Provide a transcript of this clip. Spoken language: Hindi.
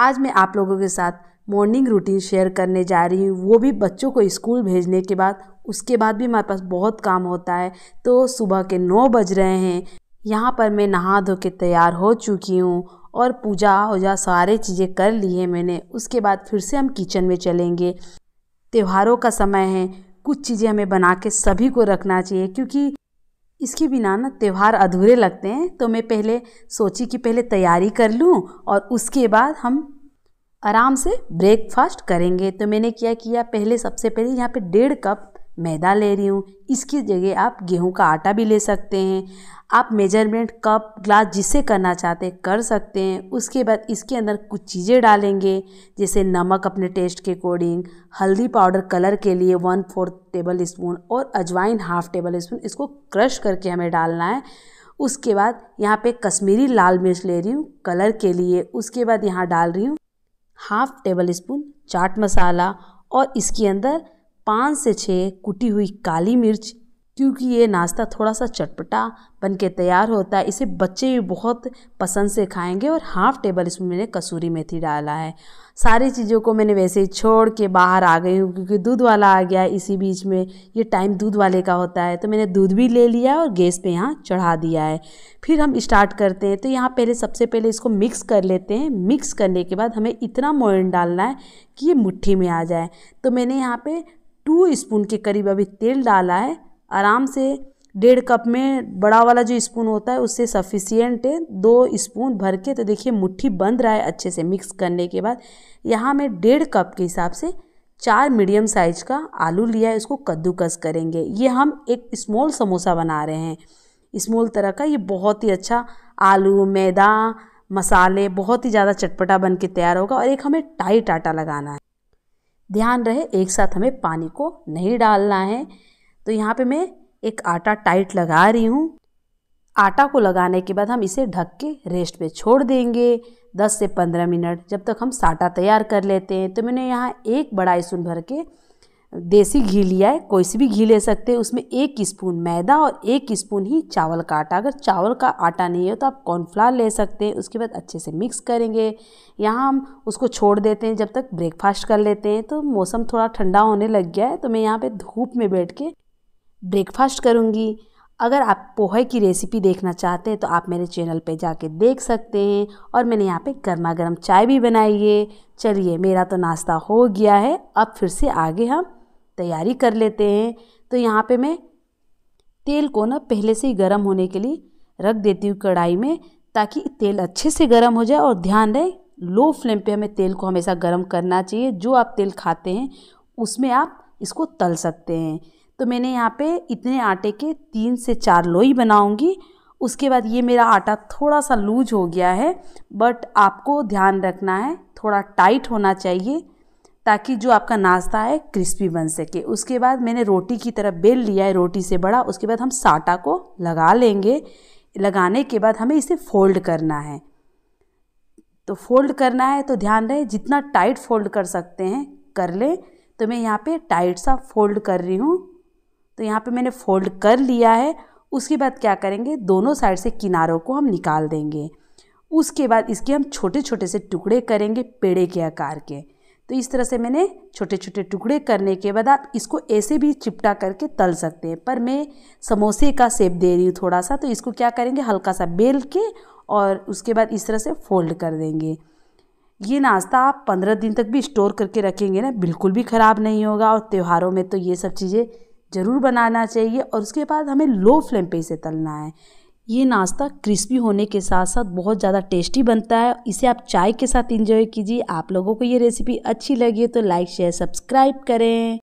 आज मैं आप लोगों के साथ मॉर्निंग रूटीन शेयर करने जा रही हूँ वो भी बच्चों को स्कूल भेजने के बाद उसके बाद भी हमारे पास बहुत काम होता है तो सुबह के नौ बज रहे हैं यहाँ पर मैं नहा धो के तैयार हो चुकी हूँ और पूजा वूजा सारे चीज़ें कर ली है मैंने उसके बाद फिर से हम किचन में चलेंगे त्योहारों का समय है कुछ चीज़ें हमें बना के सभी को रखना चाहिए क्योंकि इसके बिना ना त्यौहार अधूरे लगते हैं तो मैं पहले सोची कि पहले तैयारी कर लूँ और उसके बाद हम आराम से ब्रेकफास्ट करेंगे तो मैंने क्या किया पहले सबसे पहले यहाँ पे डेढ़ कप मैदा ले रही हूँ इसकी जगह आप गेहूँ का आटा भी ले सकते हैं आप मेजरमेंट कप ग्लास जिसे करना चाहते हैं कर सकते हैं उसके बाद इसके अंदर कुछ चीज़ें डालेंगे जैसे नमक अपने टेस्ट के अकॉर्डिंग हल्दी पाउडर कलर के लिए वन फोर्थ टेबल स्पून और अजवाइन हाफ टेबल स्पून इसको क्रश करके हमें डालना है उसके बाद यहाँ पे कश्मीरी लाल मिर्च ले रही हूँ कलर के लिए उसके बाद यहाँ डाल रही हूँ half tablespoon chaat masala और इसके अंदर पाँच से छः कुटी हुई काली मिर्च क्योंकि ये नाश्ता थोड़ा सा चटपटा बन के तैयार होता है इसे बच्चे भी बहुत पसंद से खाएंगे और हाफ़ टेबल स्पून मैंने कसूरी मेथी डाला है सारी चीज़ों को मैंने वैसे ही छोड़ के बाहर आ गई हूँ क्योंकि दूध वाला आ गया इसी बीच में ये टाइम दूध वाले का होता है तो मैंने दूध भी ले लिया और गैस पे यहाँ चढ़ा दिया है फिर हम स्टार्ट करते हैं तो यहाँ पहले सबसे पहले इसको मिक्स कर लेते हैं मिक्स करने के बाद हमें इतना मोइन डालना है कि ये मुट्ठी में आ जाए तो मैंने यहाँ पर टू स्पून के करीब अभी तेल डाला है आराम से डेढ़ कप में बड़ा वाला जो स्पून होता है उससे सफिशियंट है दो स्पून भर के तो देखिए मुट्ठी बंद रहा है अच्छे से मिक्स करने के बाद यहाँ मैं डेढ़ कप के हिसाब से चार मीडियम साइज का आलू लिया है इसको कद्दूकस करेंगे ये हम एक स्मॉल समोसा बना रहे हैं स्मॉल तरह का ये बहुत ही अच्छा आलू मैदा मसाले बहुत ही ज़्यादा चटपटा बन के तैयार होगा और एक हमें टाइट आटा लगाना है ध्यान रहे एक साथ हमें पानी को नहीं डालना है तो यहाँ पे मैं एक आटा टाइट लगा रही हूँ आटा को लगाने के बाद हम इसे ढक के रेस्ट पे छोड़ देंगे 10 से 15 मिनट जब तक हम साटा तैयार कर लेते हैं तो मैंने यहाँ एक बड़ा सुन भर के देसी घी लिया है कोई सी भी घी ले सकते हैं उसमें एक स्पून मैदा और एक स्पून ही चावल का आटा अगर चावल का आटा नहीं है तो आप कॉर्नफ्लावर ले सकते हैं उसके बाद अच्छे से मिक्स करेंगे यहाँ हम उसको छोड़ देते हैं जब तक ब्रेकफास्ट कर लेते हैं तो मौसम थोड़ा ठंडा होने लग गया है तो मैं यहाँ पर धूप में बैठ के ब्रेकफास्ट करूँगी अगर आप पोहे की रेसिपी देखना चाहते हैं तो आप मेरे चैनल पे जाके देख सकते हैं और मैंने यहाँ पे गर्मा गर्म चाय भी बनाई है चलिए मेरा तो नाश्ता हो गया है अब फिर से आगे हम तैयारी कर लेते हैं तो यहाँ पे मैं तेल को ना पहले से ही गर्म होने के लिए रख देती हूँ कढ़ाई में ताकि तेल अच्छे से गर्म हो जाए और ध्यान रहे लो फ्लेम पे हमें तेल को हमेशा गर्म करना चाहिए जो आप तेल खाते हैं उसमें आप इसको तल सकते हैं तो मैंने यहाँ पे इतने आटे के तीन से चार लोई बनाऊँगी उसके बाद ये मेरा आटा थोड़ा सा लूज हो गया है बट आपको ध्यान रखना है थोड़ा टाइट होना चाहिए ताकि जो आपका नाश्ता है क्रिस्पी बन सके उसके बाद मैंने रोटी की तरफ बेल लिया है रोटी से बड़ा उसके बाद हम साटा को लगा लेंगे लगाने के बाद हमें इसे फोल्ड करना है तो फोल्ड करना है तो ध्यान रहे जितना टाइट फोल्ड कर सकते हैं कर लें तो मैं यहाँ पे टाइट सा फोल्ड कर रही हूँ तो यहाँ पे मैंने फोल्ड कर लिया है उसके बाद क्या करेंगे दोनों साइड से किनारों को हम निकाल देंगे उसके बाद इसके हम छोटे छोटे से टुकड़े करेंगे पेड़े के आकार के तो इस तरह से मैंने छोटे छोटे टुकड़े करने के बाद आप इसको ऐसे भी चिपटा करके तल सकते हैं पर मैं समोसे का सेप दे रही हूँ थोड़ा सा तो इसको क्या करेंगे हल्का सा बेल के और उसके बाद इस तरह से फोल्ड कर देंगे ये नाश्ता आप पंद्रह दिन तक भी स्टोर करके रखेंगे ना बिल्कुल भी ख़राब नहीं होगा और त्योहारों में तो ये सब चीज़ें ज़रूर बनाना चाहिए और उसके बाद हमें लो फ्लेम पे इसे तलना है ये नाश्ता क्रिस्पी होने के साथ साथ बहुत ज़्यादा टेस्टी बनता है इसे आप चाय के साथ इंजॉय कीजिए आप लोगों को ये रेसिपी अच्छी लगी तो लाइक शेयर सब्सक्राइब करें